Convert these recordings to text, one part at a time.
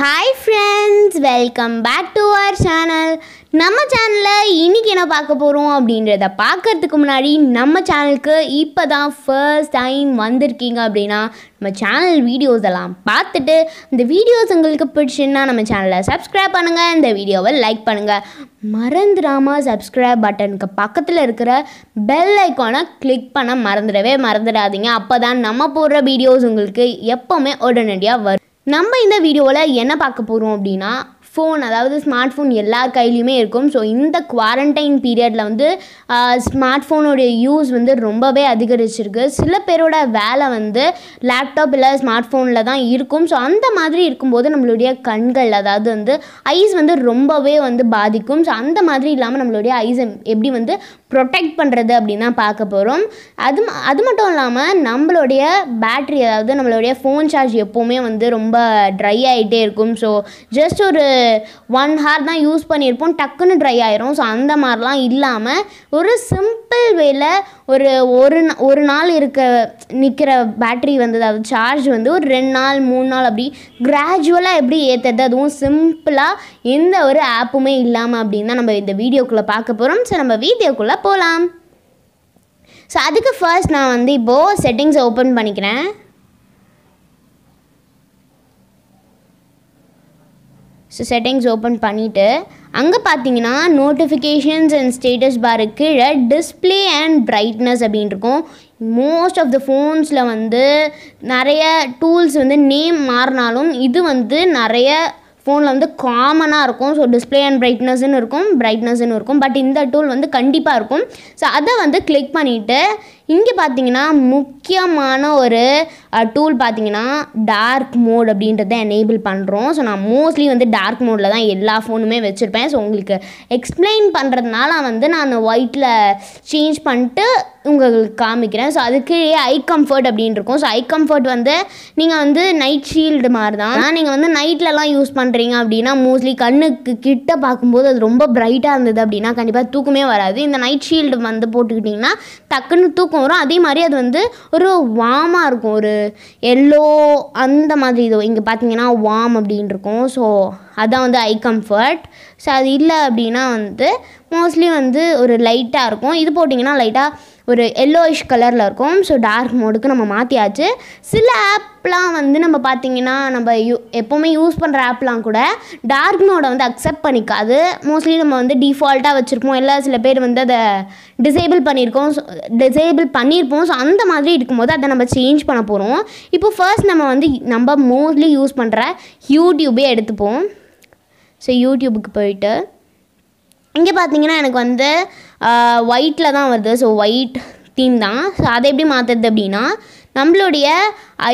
hi friends welcome back to our channel நம்ம சேனலில் இன்றைக்கி என்ன பார்க்க போகிறோம் அப்படின்றத பார்க்கறதுக்கு முன்னாடி நம்ம சேனலுக்கு இப்போ தான் ஃபர்ஸ்ட் டைம் வந்திருக்கீங்க அப்படின்னா நம்ம சேனல் வீடியோஸ் எல்லாம் பார்த்துட்டு இந்த வீடியோஸ் உங்களுக்கு பிடிச்சுன்னா நம்ம சேனலை சப்ஸ்கிரைப் பண்ணுங்கள் இந்த வீடியோவை லைக் பண்ணுங்கள் மறந்துடாமல் சப்ஸ்கிரைப் பட்டனுக்கு பக்கத்தில் இருக்கிற பெல் ஐக்கானை கிளிக் பண்ண மறந்துடவே மறந்துடாதீங்க அப்போ தான் நம்ம போடுற வீடியோஸ் உங்களுக்கு எப்போவுமே உடனடியாக வரும் நம்ம இந்த வீடியோவில் என்ன பார்க்க போகிறோம் அப்படின்னா ஃபோன் அதாவது ஸ்மார்ட் ஃபோன் எல்லார் கையிலையுமே இருக்கும் ஸோ இந்த குவாரண்டைன் பீரியடில் வந்து ஸ்மார்ட் ஃபோனுடைய யூஸ் வந்து ரொம்பவே அதிகரிச்சிருக்கு சில பேரோட வேலை வந்து லேப்டாப் இல்லை ஸ்மார்ட் ஃபோனில் தான் இருக்கும் ஸோ அந்த மாதிரி இருக்கும்போது நம்மளுடைய கண்கள் அதாவது வந்து ஐஸ் வந்து ரொம்பவே வந்து பாதிக்கும் ஸோ அந்த மாதிரி இல்லாமல் நம்மளுடைய ஐஸை எப்படி வந்து ப்ரொடெக்ட் பண்ணுறது அப்படின்னு தான் பார்க்க போகிறோம் அது அது மட்டும் இல்லாமல் நம்மளுடைய பேட்ரி அதாவது நம்மளுடைய ஃபோன் சார்ஜ் எப்போவுமே வந்து ரொம்ப ட்ரை ஆகிட்டே இருக்கும் ஸோ ஜஸ்ட் ஒரு ஒன் ஹார் தான் யூஸ் பண்ணியிருப்போம் டக்குன்னு ட்ரை ஆயிரும் ஸோ அந்த மாதிரிலாம் இல்லாமல் ஒரு சிம்பிள் வேல ஒரு ஒரு ஒரு நாள் இருக்க நிற்கிற பேட்ரி வந்து அதாவது சார்ஜ் வந்து ஒரு ரெண்டு நாள் மூணு நாள் அப்படி கிராஜுவலாக எப்படி ஏற்றுறது அதுவும் சிம்பிளாக எந்த ஒரு ஆப்புமே இல்லாமல் அப்படின்னு தான் நம்ம இந்த வீடியோக்குள்ளே பார்க்க போகிறோம் ஸோ நம்ம வீடியோக்குள்ளே போகலாம் ஸோ அதுக்கு ஃபர்ஸ்ட் நான் வந்து இப்போது செட்டிங்ஸை ஓப்பன் பண்ணிக்கிறேன் ஸோ செட்டிங்ஸ் ஓப்பன் பண்ணிவிட்டு அங்கே பார்த்தீங்கன்னா நோட்டிஃபிகேஷன்ஸ் அண்ட் ஸ்டேட்டஸ் பாரு கீழே டிஸ்பிளே அண்ட் பிரைட்னஸ் அப்படின்னு இருக்கும் மோஸ்ட் ஆஃப் த ஃபோன்ஸில் வந்து நிறைய டூல்ஸ் வந்து நேம் மாறினாலும் இது வந்து நிறைய ஃபோனில் வந்து காமனாக இருக்கும் ஸோ டிஸ்பிளே அண்ட் ப்ரைட்னஸ்ன்னு இருக்கும் ப்ரைட்னஸ்ன்னு இருக்கும் பட் இந்த டூல் வந்து கண்டிப்பாக இருக்கும் ஸோ அதை வந்து கிளிக் பண்ணிவிட்டு இங்கே பார்த்தீங்கன்னா முக்கியமான ஒரு டூல் பார்த்தீங்கன்னா டார்க் மோட் அப்படின்றத எனேபிள் பண்ணுறோம் ஸோ நான் மோஸ்ட்லி வந்து டார்க் மோடில் தான் எல்லா ஃபோனுமே வச்சுருப்பேன் ஸோ உங்களுக்கு எக்ஸ்பிளைன் பண்ணுறதுனால வந்து நான் அந்த ஒயிட்டில் சேஞ்ச் பண்ணிட்டு உங்களுக்கு காமிக்கிறேன் ஸோ அதுக்கு ஐ கம்ஃபர்ட் அப்படின்னு இருக்கும் ஸோ ஐ கம்ஃபர்ட் வந்து நீங்கள் வந்து நைட் ஷீல்டு மாதிரி தான் ஆனால் நீங்கள் வந்து நைட்லலாம் யூஸ் பண்ணுறீங்க அப்படின்னா மோஸ்ட்லி கண்ணுக்கு கிட்ட பார்க்கும்போது அது ரொம்ப ப்ரைட்டாக இருந்தது அப்படின்னா கண்டிப்பாக தூக்கமே வராது இந்த நைட் ஷீல்டு வந்து போட்டுக்கிட்டிங்கன்னா டக்குன்னு தூக்கம் பக்கம் வரும் அதே மாதிரி அது வந்து ஒரு வாமாக இருக்கும் ஒரு எல்லோ அந்த மாதிரி இது இங்கே பார்த்தீங்கன்னா வாம் அப்படின்னு இருக்கும் ஸோ அதுதான் வந்து ஐ கம்ஃபர்ட் ஸோ அது இல்லை அப்படின்னா வந்து மோஸ்ட்லி வந்து ஒரு லைட்டாக இருக்கும் இது போட்டிங்கன்னா லைட்டாக ஒரு எல்லோயிஷ் கலரில் இருக்கும் ஸோ டார்க் மோடுக்கு நம்ம மாற்றியாச்சு சில ஆப்லாம் வந்து நம்ம பார்த்திங்கன்னா நம்ம யூ எப்போவுமே யூஸ் பண்ணுற ஆப்லாம் கூட டார்க் மோடை வந்து அக்செப்ட் பண்ணிக்காது மோஸ்ட்லி நம்ம வந்து டிஃபால்ட்டாக வச்சுருப்போம் எல்லா சில பேர் வந்து அதை டிசேபிள் பண்ணியிருக்கோம் டிசேபிள் பண்ணியிருப்போம் ஸோ அந்த மாதிரி இருக்கும்போது அதை நம்ம சேஞ்ச் பண்ண போகிறோம் இப்போ ஃபர்ஸ்ட் நம்ம வந்து நம்ம மோஸ்ட்லி யூஸ் பண்ணுற யூடியூபே எடுத்துப்போம் ஸோ யூடியூபுக்கு போயிட்டு இங்கே பார்த்தீங்கன்னா எனக்கு வந்து ஒயிட்டில் தான் வருது ஸோ ஒயிட் தீம் தான் ஸோ அதை எப்படி மாற்றுறது அப்படின்னா நம்மளுடைய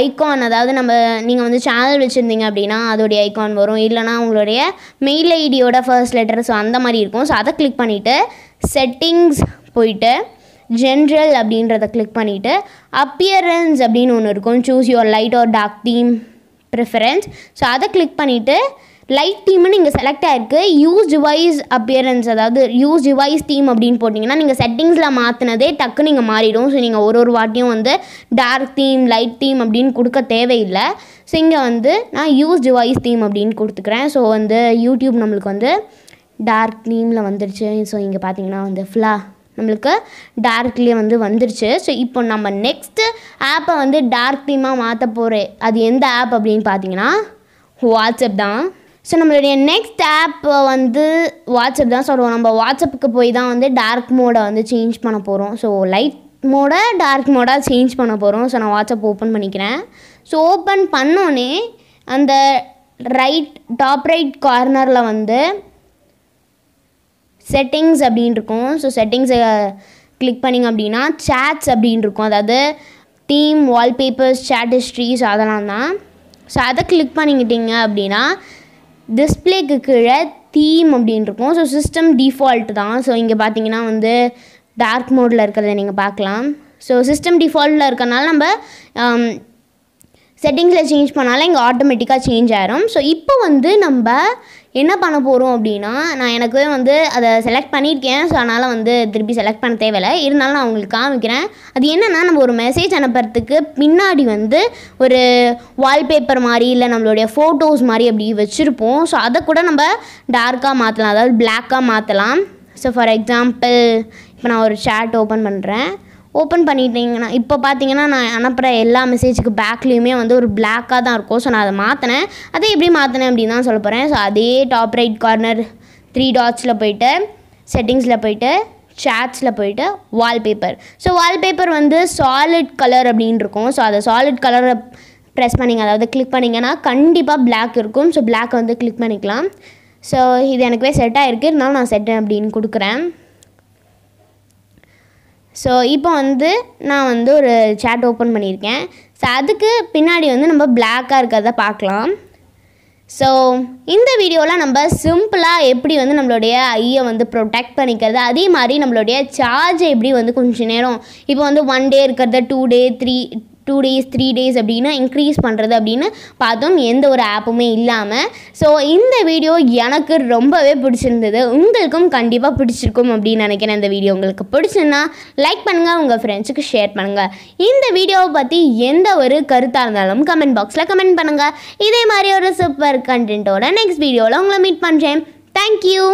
ஐக்கான் அதாவது நம்ம நீங்கள் வந்து சேனல் வச்சுருந்தீங்க அப்படின்னா அதோடைய ஐக்கான் வரும் இல்லைனா உங்களுடைய மெயில் ஐடியோட ஃபர்ஸ்ட் லெட்டர் ஸோ அந்த மாதிரி இருக்கும் ஸோ அதை கிளிக் பண்ணிவிட்டு செட்டிங்ஸ் போயிட்டு ஜென்ரல் அப்படின்றத கிளிக் பண்ணிவிட்டு அப்பியரன்ஸ் அப்படின்னு ஒன்று இருக்கும் choose your light or dark theme preference so அதை கிளிக் பண்ணிவிட்டு லைட் டீம்னு இங்கே செலக்ட் ஆகிருக்கு யூஸ் டிவைஸ் அப்பியரன்ஸ் அதாவது யூஸ் டிவைஸ் டீம் அப்படின்னு போட்டிங்கன்னா நீங்கள் செட்டிங்ஸில் மாற்றினதே டக்குன்னு நீங்கள் மாறிடும் ஸோ நீங்கள் ஒரு ஒரு வாட்டியும் வந்து டார்க் தீம் லைட் தீம் அப்படின்னு கொடுக்க தேவையில்லை ஸோ இங்கே வந்து நான் யூஸ் டிவைஸ் தீம் அப்படின்னு கொடுத்துக்கிறேன் ஸோ வந்து யூடியூப் நம்மளுக்கு வந்து டார்க் தீமில் வந்துருச்சு ஸோ இங்கே பார்த்தீங்கன்னா வந்து ஃபுல்லாக நம்மளுக்கு டார்க்லேயே வந்து வந்துருச்சு ஸோ இப்போ நம்ம நெக்ஸ்ட்டு ஆப்பை வந்து டார்க் தீமாக மாற்ற போகிற அது எந்த ஆப் அப்படின்னு பார்த்தீங்கன்னா வாட்ஸ்அப் தான் ஸோ நம்மளுடைய நெக்ஸ்ட் ஆப் வந்து வாட்ஸ்அப் தான் சொல்லுவோம் நம்ம வாட்ஸ்அப்புக்கு போய் தான் வந்து டார்க் மோடை வந்து சேஞ்ச் பண்ண போகிறோம் ஸோ லைட் மோடை டார்க் மோடாக சேஞ்ச் பண்ண போகிறோம் ஸோ நான் வாட்ஸ்அப் ஓப்பன் பண்ணிக்கிறேன் ஸோ ஓப்பன் பண்ணோன்னே அந்த ரைட் டாப் ரைட் கார்னரில் வந்து செட்டிங்ஸ் அப்படின்னு இருக்கும் ஸோ செட்டிங்ஸை கிளிக் பண்ணிங்க அப்படின்னா சேட்ஸ் அப்படின் இருக்கும் அதாவது தீம் வால்பேப்பர்ஸ் சேட் ஹிஸ்ட்ரிஸ் அதெல்லாம் தான் ஸோ அதை கிளிக் பண்ணிக்கிட்டிங்க அப்படின்னா டிஸ்பிளேக்கு கீழே தீம் அப்படின்னு இருக்கும் ஸோ சிஸ்டம் டிஃபால்ட் தான் ஸோ இங்கே பார்த்தீங்கன்னா வந்து டார்க் மோடில் இருக்கிறத நீங்கள் பார்க்கலாம் ஸோ சிஸ்டம் டிஃபால்ட்டில் இருக்கனால நம்ம um, செட்டிங்ஸில் சேஞ்ச் பண்ணாலும் இங்கே ஆட்டோமேட்டிக்காக சேஞ்ச் ஆகிரும் ஸோ இப்போ வந்து நம்ம என்ன பண்ண போகிறோம் அப்படின்னா நான் எனக்கு வந்து அதை செலக்ட் பண்ணியிருக்கேன் ஸோ அதனால் வந்து திருப்பி செலக்ட் பண்ண தேவையில்லை இருந்தாலும் நான் உங்களுக்கு காமிக்கிறேன் அது என்னென்னா நம்ம ஒரு மெசேஜ் அனுப்புறதுக்கு பின்னாடி வந்து ஒரு வால்பேப்பர் மாதிரி இல்லை நம்மளுடைய ஃபோட்டோஸ் மாதிரி அப்படி வச்சுருப்போம் ஸோ அதை கூட நம்ம டார்க்காக மாற்றலாம் அதாவது பிளாக்காக மாற்றலாம் ஸோ ஃபார் எக்ஸாம்பிள் இப்போ நான் ஒரு சேட் ஓப்பன் பண்ணுறேன் ஓப்பன் பண்ணிட்டீங்கன்னா இப்போ பார்த்தீங்கன்னா நான் அனுப்புகிற எல்லா மெசேஜுக்கு பேக்லேயுமே வந்து ஒரு பிளாக்காக தான் இருக்கும் ஸோ நான் அதை மாற்றினேன் அதை எப்படி மாற்றினேன் அப்படின்னு தான் சொல்ல போகிறேன் ஸோ அதே டாப் ரைட் கார்னர் த்ரீ டாட்ஸில் போயிட்டு செட்டிங்ஸில் போயிட்டு சேட்ஸில் போயிட்டு வால்பேப்பர் ஸோ வால்பேப்பர் வந்து சாலிட் கலர் அப்படின்னு இருக்கும் ஸோ அதை சாலிட் கலரை ப்ரெஸ் பண்ணிங்க அதாவது கிளிக் பண்ணிங்கன்னா கண்டிப்பாக பிளாக் இருக்கும் ஸோ பிளாக் வந்து கிளிக் பண்ணிக்கலாம் ஸோ இது எனக்குவே செட் ஆகிருக்கு இருந்தாலும் நான் செட் அப்படின்னு கொடுக்குறேன் ஸோ இப்போ வந்து நான் வந்து ஒரு சேட் ஓப்பன் பண்ணியிருக்கேன் ஸோ அதுக்கு பின்னாடி வந்து நம்ம பிளாக்காக இருக்கிறத பார்க்கலாம் ஸோ இந்த வீடியோவில் நம்ம சிம்பிளாக எப்படி வந்து நம்மளுடைய ஐயை வந்து ப்ரொடெக்ட் பண்ணிக்கிறது அதே மாதிரி நம்மளுடைய சார்ஜை எப்படி வந்து கொஞ்சம் நேரம் இப்போ வந்து ஒன் டே இருக்கிறத two day three two days three days அப்படின்னா இன்க்ரீஸ் பண்ணுறது அப்படின்னு பார்த்தோம் எந்த ஒரு ஆப்புமே இல்லாமல் ஸோ இந்த வீடியோ எனக்கு ரொம்பவே பிடிச்சிருந்தது உங்களுக்கும் கண்டிப்பாக பிடிச்சிருக்கும் அப்படின்னு நினைக்கிறேன் இந்த வீடியோ உங்களுக்கு பிடிச்சுன்னா லைக் பண்ணுங்கள் உங்கள் ஃப்ரெண்ட்ஸுக்கு ஷேர் பண்ணுங்கள் இந்த வீடியோவை பற்றி எந்த ஒரு கருத்தாக இருந்தாலும் கமெண்ட் பாக்ஸில் கமெண்ட் பண்ணுங்கள் இதே மாதிரி ஒரு சூப்பர் கண்டென்ட்டோட நெக்ஸ்ட் வீடியோவில் உங்களை மீட் பண்ணுறேன் தேங்க்யூ